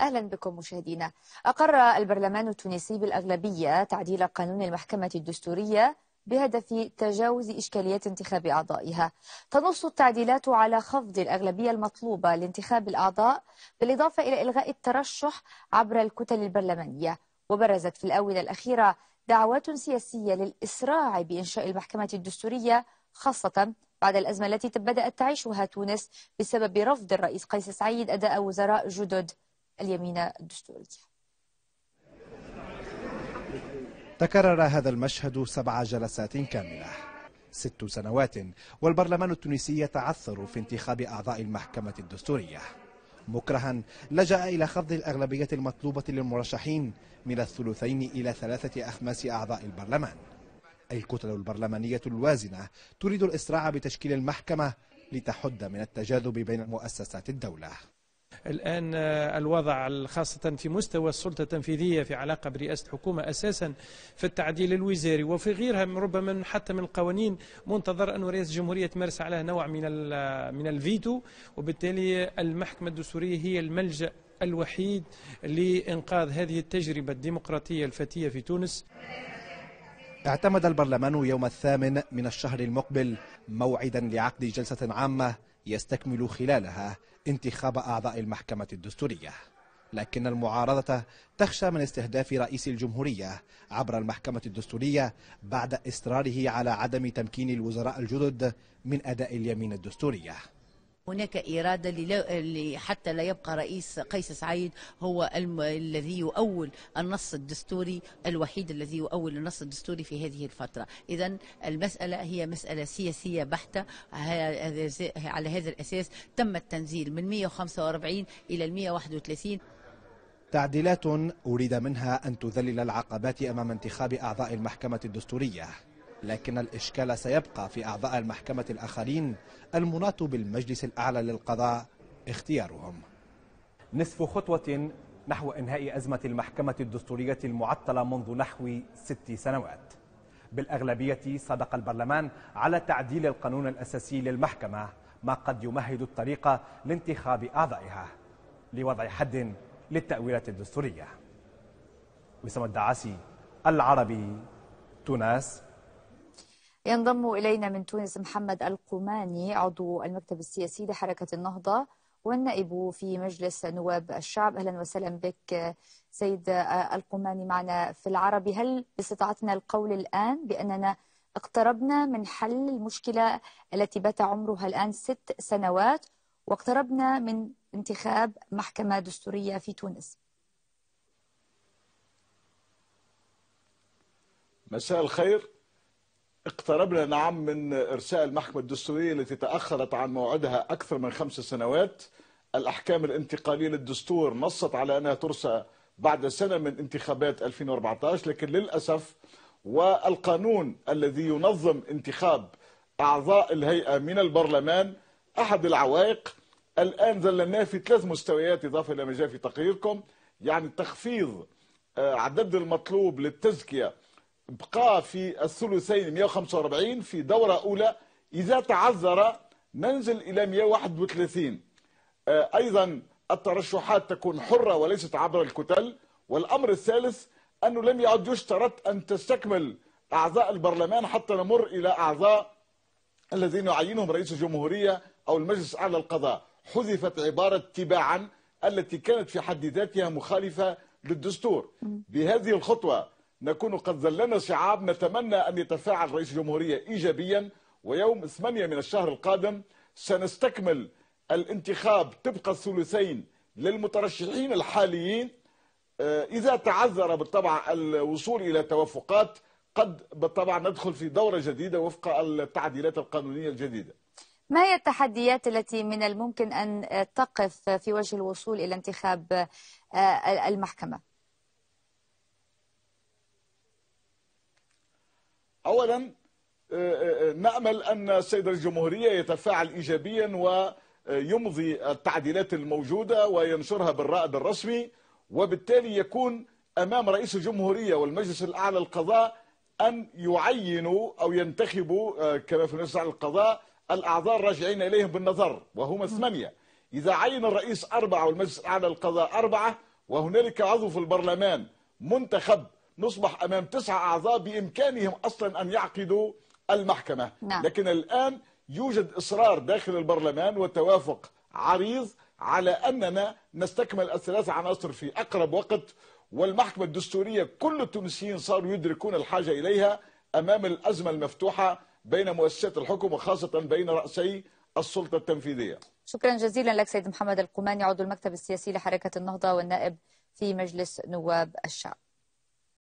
أهلا بكم مشاهدينا أقر البرلمان التونسي بالأغلبية تعديل قانون المحكمة الدستورية بهدف تجاوز إشكاليات انتخاب أعضائها تنص التعديلات على خفض الأغلبية المطلوبة لانتخاب الأعضاء بالإضافة إلى إلغاء الترشح عبر الكتل البرلمانية وبرزت في الآونة الأخيرة دعوات سياسية للإسراع بإنشاء المحكمة الدستورية خاصة بعد الأزمة التي بدأت تعيشها تونس بسبب رفض الرئيس قيس سعيد أداء وزراء جدد اليمين الدستوري تكرر هذا المشهد سبع جلسات كاملة ست سنوات والبرلمان التونسي يتعثر في انتخاب أعضاء المحكمة الدستورية مكرها لجأ إلى خفض الأغلبية المطلوبة للمرشحين من الثلثين إلى ثلاثة أخماس أعضاء البرلمان الكتل البرلمانية الوازنة تريد الإسراع بتشكيل المحكمة لتحد من التجاذب بين مؤسسات الدولة الآن آه، الوضع خاصة في مستوى السلطة التنفيذية في علاقة برئاسة الحكومة أساسا في التعديل الوزاري وفي غيرها من ربما حتى من القوانين منتظر أن رئاسة الجمهورية تمارس عليها نوع من آه، من الفيتو وبالتالي المحكمة الدستورية هي الملجأ الوحيد لإنقاذ هذه التجربة الديمقراطية الفتية في تونس اعتمد البرلمان يوم الثامن من الشهر المقبل موعدا لعقد جلسة عامة يستكمل خلالها انتخاب أعضاء المحكمة الدستورية لكن المعارضة تخشى من استهداف رئيس الجمهورية عبر المحكمة الدستورية بعد إصراره على عدم تمكين الوزراء الجدد من أداء اليمين الدستورية هناك إرادة حتى لا يبقى رئيس قيس سعيد هو الذي يؤول النص الدستوري الوحيد الذي يؤول النص الدستوري في هذه الفترة إذا المسألة هي مسألة سياسية بحتة على هذا الأساس تم التنزيل من 145 إلى 131 تعديلات أريد منها أن تذلل العقبات أمام انتخاب أعضاء المحكمة الدستورية لكن الإشكال سيبقى في أعضاء المحكمة الآخرين المناط بالمجلس الأعلى للقضاء اختيارهم نصف خطوة نحو إنهاء أزمة المحكمة الدستورية المعطلة منذ نحو ست سنوات بالأغلبية صدق البرلمان على تعديل القانون الأساسي للمحكمة ما قد يمهد الطريق لانتخاب أعضائها لوضع حد للتأويلات الدستورية وسام الدعاسي العربي تونس ينضم إلينا من تونس محمد القماني عضو المكتب السياسي لحركة النهضة والنائب في مجلس نواب الشعب أهلا وسهلا بك سيد القماني معنا في العربي هل باستطاعتنا القول الآن بأننا اقتربنا من حل المشكلة التي بات عمرها الآن ست سنوات واقتربنا من انتخاب محكمة دستورية في تونس مساء الخير اقتربنا نعم من إرساء المحكمة الدستورية التي تأخرت عن موعدها أكثر من خمس سنوات الأحكام الانتقالية للدستور نصت على أنها ترسى بعد سنة من انتخابات 2014 لكن للأسف والقانون الذي ينظم انتخاب أعضاء الهيئة من البرلمان أحد العوائق الآن ذللناه في ثلاث مستويات إضافة إلى ما جاء في تقريركم يعني تخفيض آه، عدد المطلوب للتزكية بقى في الثلثين 145 في دورة أولى إذا تعذر ننزل إلى 131 آه، أيضا الترشحات تكون حرة وليست عبر الكتل والأمر الثالث أنه لم يعد يشترط أن تستكمل أعضاء البرلمان حتى نمر إلى أعضاء الذين يعينهم رئيس الجمهورية أو المجلس على القضاء حذفت عبارة تباعا التي كانت في حد ذاتها مخالفة للدستور بهذه الخطوة نكون قد ذللنا شعاب نتمنى أن يتفاعل رئيس الجمهورية إيجابيا ويوم 8 من الشهر القادم سنستكمل الانتخاب طبق الثلثين للمترشحين الحاليين آه، إذا تعذر بالطبع الوصول إلى توافقات قد بالطبع ندخل في دورة جديدة وفق التعديلات القانونية الجديدة ما هي التحديات التي من الممكن أن تقف في وجه الوصول إلى انتخاب آه، المحكمة؟ أولا آه، آه، آه، نأمل أن السيد الجمهورية يتفاعل إيجابيا ويمضي التعديلات الموجودة وينشرها بالرائد الرسمي وبالتالي يكون أمام رئيس الجمهورية والمجلس الأعلى للقضاء أن يعينوا أو ينتخبوا كما في المجلس الأعلى للقضاء الأعضاء الراجعين إليهم بالنظر وهم ثمانية إذا عين الرئيس أربعة والمجلس الأعلى للقضاء أربعة وهنالك عضو في البرلمان منتخب نصبح امام تسعه اعضاء بامكانهم اصلا ان يعقدوا المحكمه نعم. لكن الان يوجد اصرار داخل البرلمان وتوافق عريض على اننا نستكمل الثلاثه عناصر في اقرب وقت والمحكمه الدستوريه كل التونسيين صاروا يدركون الحاجه اليها امام الازمه المفتوحه بين مؤسسات الحكم وخاصه بين راسي السلطه التنفيذيه. شكرا جزيلا لك سيد محمد القماني عضو المكتب السياسي لحركه النهضه والنائب في مجلس نواب الشعب.